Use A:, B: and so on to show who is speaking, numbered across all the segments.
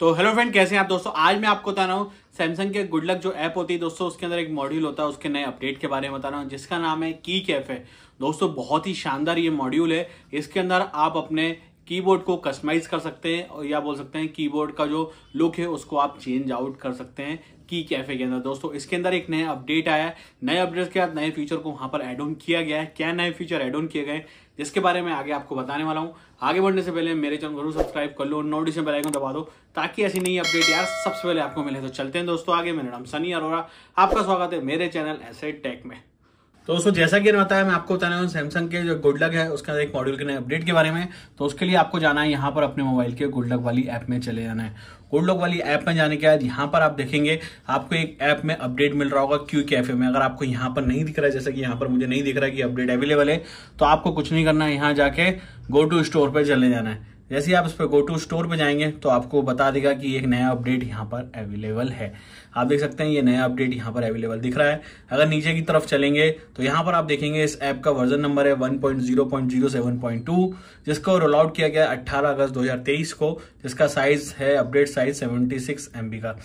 A: तो hello friend कैसे हैं आप दोस्तों आज मैं आपको बता रहा हूँ सैमसंग के गुड लक जो ऐप होती है दोस्तों उसके अंदर एक मॉड्यूल होता है उसके नए अपडेट के बारे में बता रहा हूँ जिसका नाम है की कैफे दोस्तों बहुत ही शानदार ये मॉड्यूल है इसके अंदर आप अपने कीबोर्ड को कस्टमाइज कर सकते हैं और या बोल सकते हैं कीबोर्ड का जो लुक है उसको आप चेंज आउट कर सकते हैं की कैफे के अंदर दोस्तों इसके अंदर एक नया अपडेट आया है नए अपडेट के बाद नए फीचर को वहां पर एड ऑन किया गया है क्या नए फीचर एड ऑन किए गए जिसके बारे में आगे आपको बताने वाला हूँ आगे बढ़ने से पहले मेरे चैनल जरूर सब्सक्राइब कर लो नोटिफिकेशन बेल दबा दो ताकि ऐसी नई अपडेट यार सबसे पहले आपको मिले तो चलते हैं दोस्तों आगे मेरा नाम सनी अरोरा आपका स्वागत है मेरे चैनल ऐसे टेक में तो दोस्तों जैसा कि बताया मैं आपको बताने वाला सैमसंग के जो गुड है उसका एक मॉड्यूल के नए अपडेट के बारे में तो उसके लिए आपको जाना है यहाँ पर अपने मोबाइल के गुडलक वाली ऐप में चले जाना है गुडलक वाली ऐप में जाने के बाद यहाँ पर आप देखेंगे आपको एक ऐप में अपडेट मिल रहा होगा क्यू कैफे में अगर आपको यहाँ पर नहीं दिख रहा है जैसा कि यहाँ पर मुझे नहीं दिख रहा है कि अपडेट अवेलेबल है तो आपको कुछ नहीं करना है यहाँ जाके गो टू स्टोर पर चले जाना है जैसे ही आप इस पर गो टू स्टोर पर जाएंगे तो आपको बता देगा कि एक नया अपडेट यहाँ पर अवेलेबल है आप देख सकते हैं ये नया अपडेट यहाँ पर अवेलेबल दिख रहा है अगर नीचे की तरफ चलेंगे तो यहाँ पर आप देखेंगे इस ऐप का वर्जन नंबर है 1.0.07.2 जिसको रोल आउट किया गया 18 अगस्त 2023 को जिसका साइज है अपडेट साइज 76 एमबी का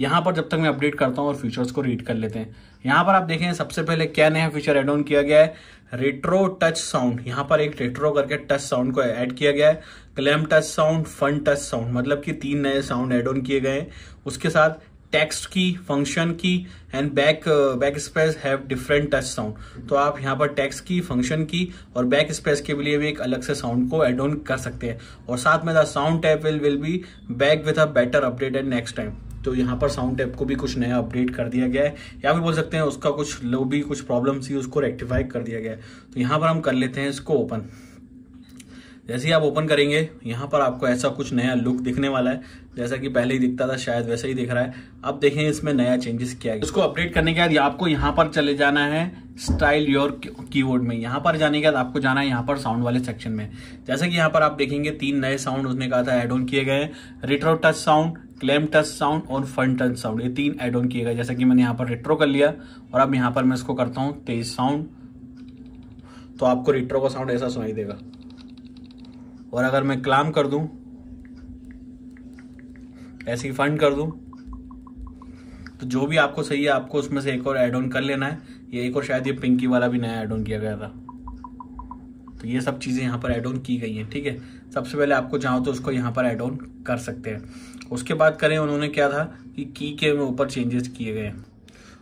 A: यहाँ पर जब तक मैं अपडेट करता हूँ और फीचर्स को रीड कर लेते हैं यहाँ पर आप देखें सबसे पहले क्या नया फीचर एड ऑन किया गया है रेट्रो टच साउंड यहाँ पर एक रेट्रो करके टच साउंड को ऐड किया गया है claim touch sound fun touch sound मतलब कि तीन नए साउंड एड ऑन किए गए हैं उसके साथ टेक्स्ट की फंक्शन की and back backspace have different touch sound तो आप यहाँ पर टेक्स्ट की फंक्शन की और बैक स्पेस के लिए भी एक अलग से साउंड को एड ऑन कर सकते हैं और साथ में the sound tap will will be back with a better update and next time तो यहाँ पर साउंड टैप को भी कुछ नया अपडेट कर दिया गया है या फिर बोल सकते हैं उसका कुछ लो भी कुछ प्रॉब्लम थी उसको रेक्टिफाई कर दिया गया है तो यहाँ पर हम कर लेते हैं इसको ओपन जैसे ही आप ओपन करेंगे यहाँ पर आपको ऐसा कुछ नया लुक दिखने वाला है जैसा कि पहले ही दिखता था शायद वैसा ही दिख रहा है अब देखें इसमें नया चेंजेस क्या है उसको अपडेट करने के बाद आपको यहाँ पर चले जाना है स्टाइल योर कीबोर्ड में यहाँ पर जाने के बाद आपको जाना है यहाँ पर साउंड वाले सेक्शन में जैसे कि यहाँ पर आप देखेंगे तीन नए साउंड उसने कहा था एड ऑन किए गए retro touch sound claim touch sound और फन टच साउंड ये तीन ऐड ऑन किए गए जैसे कि मैंने यहाँ पर रिट्रो कर लिया और अब यहाँ पर मैं इसको करता हूँ तेज साउंड तो आपको रिट्रो का साउंड ऐसा सुनाई देगा और अगर मैं क्लाम कर दू ऐसी फंड कर दू तो जो भी आपको सही है आपको उसमें से एक और एड ऑन कर लेना है ये एक और शायद ये पिंकी वाला भी नया एड ऑन किया गया था तो ये सब चीज़ें यहाँ पर ऐड ऑन की गई हैं ठीक है सबसे पहले आपको चाहो तो उसको यहाँ पर ऐड ऑन कर सकते हैं उसके बाद करें उन्होंने क्या था कि की के में ऊपर चेंजेस किए गए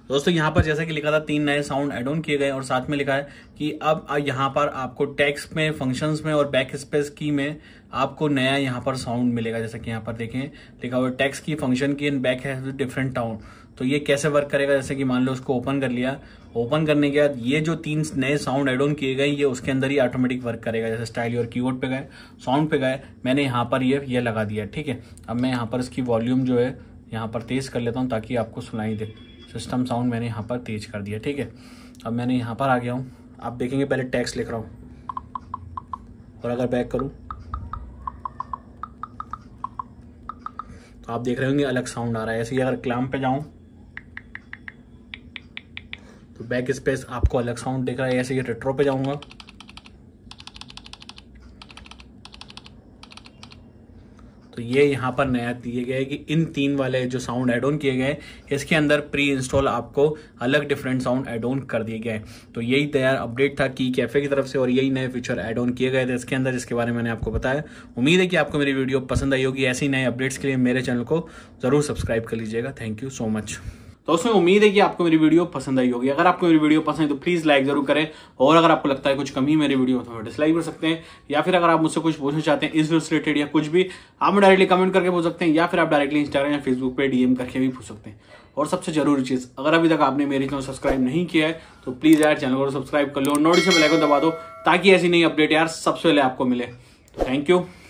A: दोस्तों यहाँ पर जैसा कि लिखा था तीन नए साउंड एड ऑन किए गए और साथ में लिखा है कि अब यहाँ पर आपको टेक्स में फंक्शंस में और बैक स्पेस की में आपको नया यहाँ पर साउंड मिलेगा जैसा कि यहाँ पर देखें लिखा हुआ टैक्स की फंक्शन की एंड बैक है डिफरेंट टाउन तो ये कैसे वर्क करेगा जैसे कि मान लो उसको ओपन कर लिया ओपन करने के बाद ये जो तीन नए साउंड एड ऑन किए गए ये उसके अंदर ही ऑटोमेटिक वर्क करेगा जैसे स्टाइल और कीबोर्ड पे गए साउंड पे गए मैंने यहाँ पर ये ये लगा दिया ठीक है अब मैं यहाँ पर इसकी वॉल्यूम जो है यहाँ पर तेज कर लेता हूँ ताकि आपको सुनाई दे सिस्टम साउंड मैंने यहाँ पर तेज कर दिया ठीक है अब मैंने यहाँ पर आ गया हूँ आप देखेंगे पहले टैक्स लिख रहा हूँ और अगर बैक करूँ तो आप देख रहे होंगे अलग साउंड आ रहा है ऐसे ही अगर क्लाम पे जाऊँ तो बैक स्पेस आपको अलग साउंड देख रहा है ऐसे ही रेट्रो पे जाऊँगा तो ये यहाँ पर नया दिए गए कि इन तीन वाले जो साउंड एड ऑन किए गए इसके अंदर प्री इंस्टॉल आपको अलग डिफरेंट साउंड एड ऑन कर दिए गए तो यही तैयार अपडेट था की कैफे की तरफ से और यही नए फीचर एड ऑन किए गए थे इसके अंदर जिसके बारे में मैंने आपको बताया उम्मीद है कि आपको मेरी वीडियो पसंद आई होगी ऐसी नए अपडेट्स के लिए मेरे चैनल को ज़रूर सब्सक्राइब कर लीजिएगा थैंक यू सो मच दोस्तों उम्मीद है कि आपको मेरी वीडियो पसंद आई होगी अगर आपको मेरी वीडियो पसंद है तो प्लीज़ लाइक जरूर करें और अगर आपको लगता है कुछ कमी मेरी वीडियो में तो डिसलाइक कर सकते हैं या फिर अगर आप मुझसे कुछ पूछना चाहते हैं इस वीडियो से रिलेटेड या कुछ भी आप डायरेक्टली कमेंट करके पूछ सकते हैं या फिर आप डायरेक्टली इंस्टाग्राम या फेसबुक पर डीएम करके भी पूछ सकते हैं और सबसे जरूरी चीज़ अगर अभी तक आपने मेरे चैनल सब्सक्राइब नहीं किया है तो प्लीज़ यार चैनल को सब्सक्राइब कर लो नोटिफिकेशन बेल आइकन दबा दो ताकि ऐसी नई अपडेट यार सबसे पहले आपको मिले थैंक तो यू